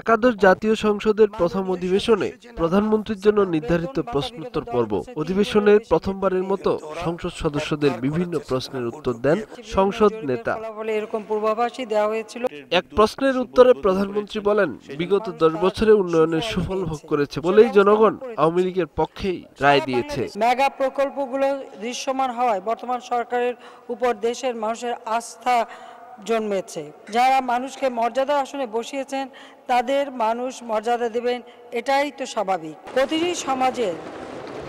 একাদশ জাতীয় সংসদের প্রথম অধিবেশনে প্রধানমন্ত্রীর জন্য নির্ধারিত প্রশ্নোত্তর পর্ব অধিবেশনের প্রথমবারের মতো সংসদ সদস্যদের বিভিন্ন প্রশ্নের উত্তর দেন সংসদ নেতা এক প্রশ্নের উত্তরে প্রধানমন্ত্রী বলেন বিগত দশ বছরে উন্নয়নের সুফল ভোগ করেছে বলেই জনগণ আওয়ামী লীগের পক্ষেই রায় দিয়েছে মেগা প্রকল্পগুলো দৃশ্যমান হওয়ায় বর্তমান সরকারের উপর দেশের মানুষের আস্থা জন্মেছে যারা মানুষকে মর্যাদা আসনে বসিয়েছেন তাদের মানুষ মর্যাদা দেবেন এটাই তো স্বাভাবিক প্রতিটি সমাজের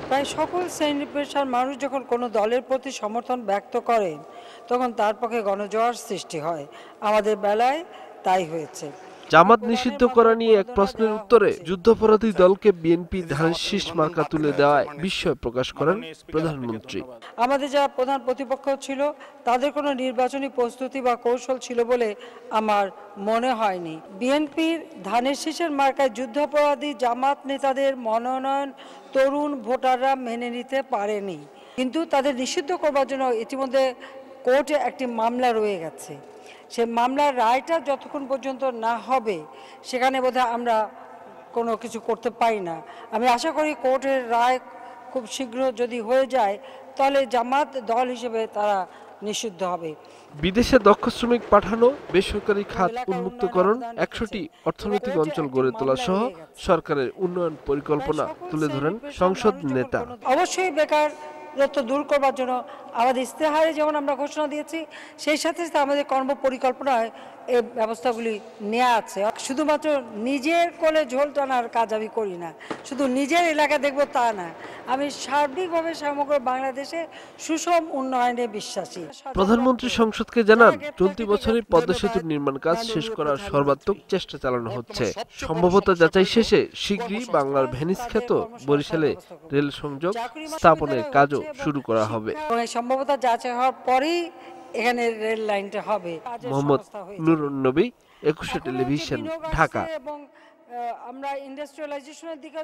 প্রায় সকল শ্রেণী পেশার মানুষ যখন কোনো দলের প্রতি সমর্থন ব্যক্ত করেন তখন তার পক্ষে গণজোয়ার সৃষ্টি হয় আমাদের বেলায় তাই হয়েছে জামাত নিষিদ্ধ করা নিয়ে এক প্রশ্নের উত্তরে যুদ্ধাপরাধী দলকে বিএনপি ধান শীষ মার্কা তুলে দেওয়ায় বিস্ময় প্রকাশ করেন প্রধানমন্ত্রী আমাদের যারা প্রধান প্রতিপক্ষ ছিল তাদের কোনো নির্বাচনী প্রস্তুতি বা কৌশল ছিল বলে আমার মনে হয়নি বিএনপির ধানের শীষের মার্কায় যুদ্ধাপরাধী জামাত নেতাদের মনোনয়ন তরুণ ভোটাররা মেনে নিতে পারেনি কিন্তু তাদের নিষিদ্ধ করবার জন্য ইতিমধ্যে কোর্টে একটি মামলা রয়ে গেছে সে মামলার রায়টা যতক্ষণ পর্যন্ত না হবে সেখানে বোধহয় আমরা কোনো কিছু করতে পারি না আমি আশা করি কোর্টের রায় খুব শীঘ্র যদি হয়ে যায় তাহলে জামাত দল হিসেবে তারা নিষিদ্ধ হবে বিদেশে দক্ষ শ্রমিক পাঠানো বেসরকারি খাত উন্মুক্তকরণ একশোটি অর্থনৈতিক অঞ্চল গড়ে তোলা সহ সরকারের উন্নয়ন পরিকল্পনা তুলে ধরেন সংসদ নেতা অবশ্যই বেকার দূর করবার জন্য আমাদের ইস্তেহারে যেমন আমরা ঘোষণা দিয়েছি সেই সাথে সাথে আমাদের কর্ম পরিকল্পনায় এই ব্যবস্থাগুলি নেওয়া আছে শুধুমাত্র নিজের কোলে ঝোল টানার কাজ আমি করি না শুধু নিজের এলাকা দেখব তা না আমি সার্বিকভাবে সমগ্র বাংলাদেশে সুষম উন্নয়নে বিশ্বাসী প্রধানমন্ত্রী সংসদকে জানান চলতি বছরে পদ্মা সেতুর নির্মাণ কাজ শেষ করার সর্বাত্মক চেষ্টা চালানো হচ্ছে সম্ভবতা যাচাই শেষে শীঘ্রই বাংলার ভেনিস খ্যাত বরিশালে রেল সংযোগ স্থাপনের কাজও শুরু করা হবে সম্ভবত যাচাই হওয়ার পরেই এখানে রেল লাইনটা হবে মোহাম্মদ নুরুন নবী একুশে টেলিভিশন ঢাকা এবং আমরা ইন্ডাস্ট্রিয়ালাইজেশনের দিকে